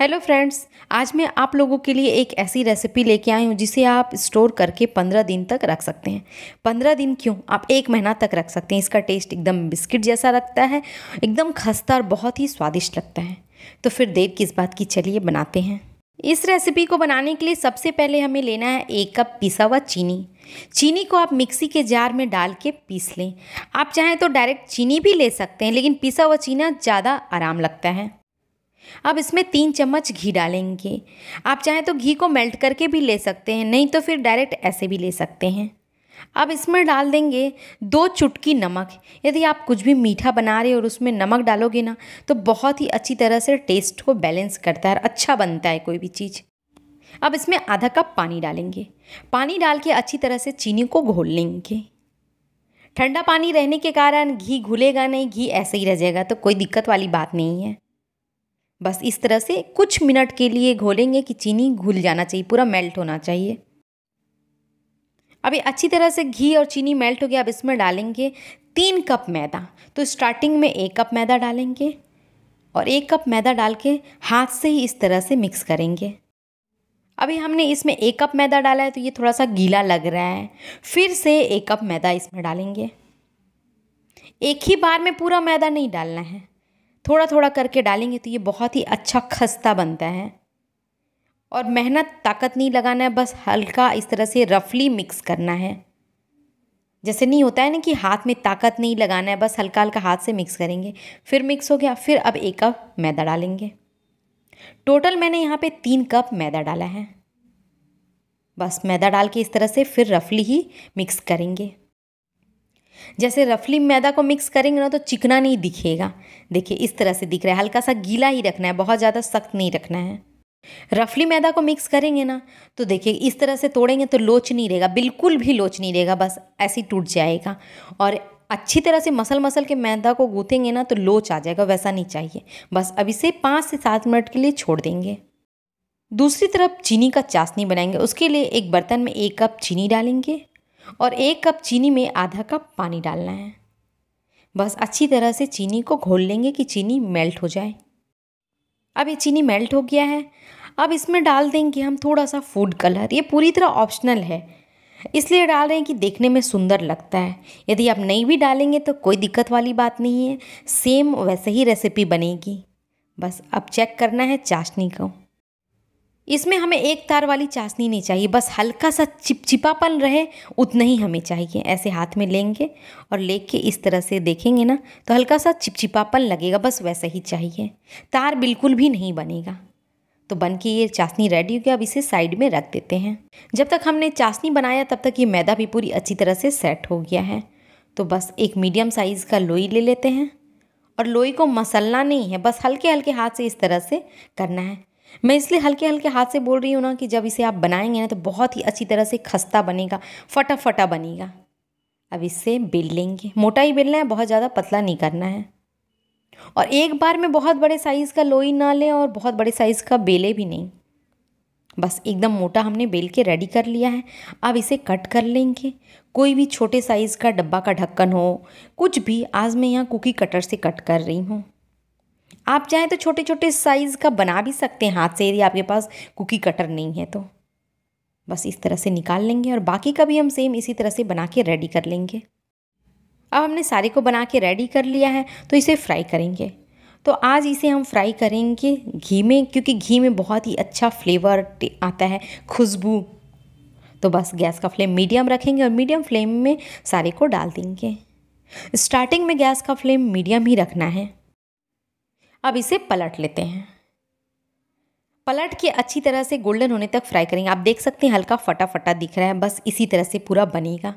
hello friends आज मैं आप लोगों के लिए एक ऐसी रेसिपी लेके आई हूँ जिसे आप स्टोर करके पंद्रह दिन तक रख सकते हैं पंद्रह दिन क्यों आप एक महीना तक रख सकते हैं इसका टेस्ट एकदम बिस्किट जैसा लगता है एकदम खस्ता और बहुत ही स्वादिष्ट लगता है तो फिर देर किस बात की चलिए बनाते हैं इस रेसिपी को बनाने के लिए सबसे पहले हमें लेना है एक कप पिसा हुआ चीनी चीनी को आप मिक्सी के जार में डाल के पीस लें आप चाहें तो डायरेक्ट चीनी भी ले सकते हैं लेकिन पिसा हुआ चीना ज़्यादा आराम लगता है अब इसमें तीन चम्मच घी डालेंगे आप चाहें तो घी को मेल्ट करके भी ले सकते हैं नहीं तो फिर डायरेक्ट ऐसे भी ले सकते हैं अब इसमें डाल देंगे दो चुटकी नमक यदि आप कुछ भी मीठा बना रहे हो और उसमें नमक डालोगे ना तो बहुत ही अच्छी तरह से टेस्ट को बैलेंस करता है अच्छा बनता है कोई भी चीज़ अब इसमें आधा कप पानी डालेंगे पानी डाल के अच्छी तरह से चीनी को घोल लेंगे ठंडा पानी रहने के कारण घी घुलेगा नहीं घी ऐसे ही रह जाएगा तो कोई दिक्कत वाली बात नहीं है बस इस तरह से कुछ मिनट के लिए घोलेंगे कि चीनी घुल जाना चाहिए पूरा मेल्ट होना चाहिए अभी अच्छी तरह से घी और चीनी मेल्ट हो गया अब इसमें डालेंगे तीन कप मैदा तो स्टार्टिंग में एक कप मैदा डालेंगे और एक कप मैदा डाल के हाथ से ही इस तरह से मिक्स करेंगे अभी हमने इसमें एक कप मैदा डाला है तो ये थोड़ा सा गीला लग रहा है फिर से एक कप मैदा इसमें डालेंगे एक ही बार में पूरा मैदा नहीं डालना है थोड़ा थोड़ा करके डालेंगे तो ये बहुत ही अच्छा खस्ता बनता है और मेहनत ताकत नहीं लगाना है बस हल्का इस तरह से रफली मिक्स करना है जैसे नहीं होता है ना कि हाथ में ताकत नहीं लगाना है बस हल्का हल्का हाथ से मिक्स करेंगे फिर मिक्स हो गया फिर अब एक कप मैदा डालेंगे टोटल मैंने यहाँ पे तीन कप मैदा डाला है बस मैदा डाल के इस तरह से फिर रफली ही मिक्स करेंगे जैसे रफली मैदा को मिक्स करेंगे ना तो चिकना नहीं दिखेगा देखिए इस तरह से दिख रहा है हल्का सा गीला ही रखना है बहुत ज़्यादा सख्त नहीं रखना है रफली मैदा को मिक्स करेंगे ना तो देखिए इस तरह से तोड़ेंगे तो लोच नहीं रहेगा बिल्कुल भी लोच नहीं रहेगा बस ऐसे ही टूट जाएगा और अच्छी तरह से मसल मसल के मैदा को गूँथेंगे ना तो लोच आ जाएगा वैसा नहीं चाहिए बस अब इसे पाँच से सात मिनट के लिए छोड़ देंगे दूसरी तरफ चीनी का चाशनी बनाएंगे उसके लिए एक बर्तन में एक कप चीनी डालेंगे और एक कप चीनी में आधा कप पानी डालना है बस अच्छी तरह से चीनी को घोल लेंगे कि चीनी मेल्ट हो जाए अब ये चीनी मेल्ट हो गया है अब इसमें डाल देंगे हम थोड़ा सा फूड कलर ये पूरी तरह ऑप्शनल है इसलिए डाल रहे हैं कि देखने में सुंदर लगता है यदि आप नहीं भी डालेंगे तो कोई दिक्कत वाली बात नहीं है सेम वैसे ही रेसिपी बनेगी बस अब चेक करना है चाशनी को इसमें हमें एक तार वाली चाशनी नहीं चाहिए बस हल्का सा चिपचिपापन रहे उतना ही हमें चाहिए ऐसे हाथ में लेंगे और ले के इस तरह से देखेंगे ना तो हल्का सा चिपचिपापन लगेगा बस वैसा ही चाहिए तार बिल्कुल भी नहीं बनेगा तो बन के ये चाशनी रेडी हो गया अब इसे साइड में रख देते हैं जब तक हमने चाशनी बनाया तब तक ये मैदा भी पूरी अच्छी तरह से सेट हो गया है तो बस एक मीडियम साइज़ का लोई ले लेते हैं और लोई को मसलना नहीं है बस हल्के हल्के हाथ से इस तरह से करना है मैं इसलिए हल्के हल्के हाथ से बोल रही हूँ ना कि जब इसे आप बनाएंगे ना तो बहुत ही अच्छी तरह से खस्ता बनेगा फटाफटा बनेगा अब इसे बेल लेंगे मोटा ही बेलना है बहुत ज़्यादा पतला नहीं करना है और एक बार में बहुत बड़े साइज़ का लोई ना लें और बहुत बड़े साइज़ का बेले भी नहीं बस एकदम मोटा हमने बेल के रेडी कर लिया है अब इसे कट कर लेंगे कोई भी छोटे साइज़ का डब्बा का ढक्कन हो कुछ भी आज मैं यहाँ कुकी कटर से कट कर रही हूँ आप चाहें तो छोटे छोटे साइज़ का बना भी सकते हैं हाथ से यदि आपके पास कुकी कटर नहीं है तो बस इस तरह से निकाल लेंगे और बाकी का भी हम सेम इसी तरह से बना के रेडी कर लेंगे अब हमने सारे को बना के रेडी कर लिया है तो इसे फ्राई करेंगे तो आज इसे हम फ्राई करेंगे घी में क्योंकि घी में बहुत ही अच्छा फ्लेवर आता है खुशबू तो बस गैस का फ्लेम मीडियम रखेंगे और मीडियम फ्लेम में सारे को डाल देंगे स्टार्टिंग में गैस का फ्लेम मीडियम ही रखना है अब इसे पलट लेते हैं पलट के अच्छी तरह से गोल्डन होने तक फ्राई करेंगे आप देख सकते हैं हल्का फटा फटा दिख रहा है बस इसी तरह से पूरा बनेगा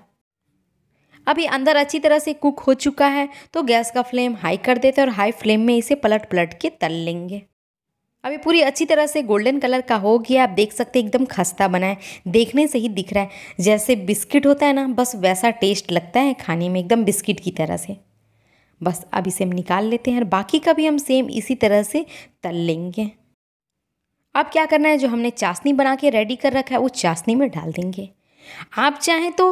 अभी अंदर अच्छी तरह से कुक हो चुका है तो गैस का फ्लेम हाई कर देते हैं और हाई फ्लेम में इसे पलट पलट के तल लेंगे अभी पूरी अच्छी तरह से गोल्डन कलर का हो गया आप देख सकते हैं एकदम खस्ता बना है देखने से ही दिख रहा है जैसे बिस्किट होता है ना बस वैसा टेस्ट लगता है खाने में एकदम बिस्किट की तरह से बस अब इसे हम निकाल लेते हैं और बाकी का भी हम सेम इसी तरह से तल लेंगे अब क्या करना है जो हमने चाशनी बना के रेडी कर रखा है वो चाशनी में डाल देंगे आप चाहें तो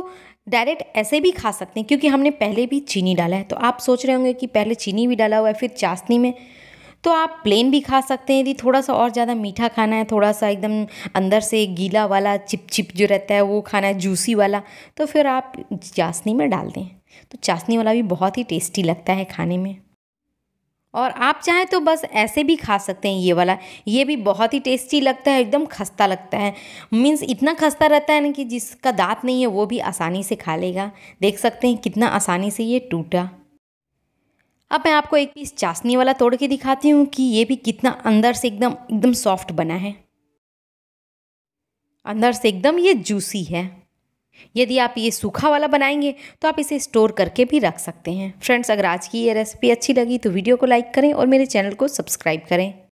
डायरेक्ट ऐसे भी खा सकते हैं क्योंकि हमने पहले भी चीनी डाला है तो आप सोच रहे होंगे कि पहले चीनी भी डाला हुआ है फिर चाशनी में तो आप प्लेन भी खा सकते हैं यदि थोड़ा सा और ज़्यादा मीठा खाना है थोड़ा सा एकदम अंदर से गीला वाला चिपचिप जो रहता है वो खाना है जूसी वाला तो फिर आप चाशनी में डाल दें तो चाशनी वाला भी बहुत ही टेस्टी लगता है खाने में और आप चाहें तो बस ऐसे भी खा सकते हैं ये वाला ये भी बहुत ही टेस्टी लगता है एकदम खस्ता लगता है मीन्स इतना खस्ता रहता है ना कि जिसका दांत नहीं है वो भी आसानी से खा लेगा देख सकते हैं कितना आसानी से ये टूटा अब मैं आपको एक पीस चाशनी वाला तोड़ के दिखाती हूँ कि ये भी कितना अंदर से एकदम एकदम सॉफ्ट बना है अंदर से एकदम ये जूसी है यदि आप ये सूखा वाला बनाएंगे तो आप इसे स्टोर करके भी रख सकते हैं फ्रेंड्स अगर आज की ये रेसिपी अच्छी लगी तो वीडियो को लाइक करें और मेरे चैनल को सब्सक्राइब करें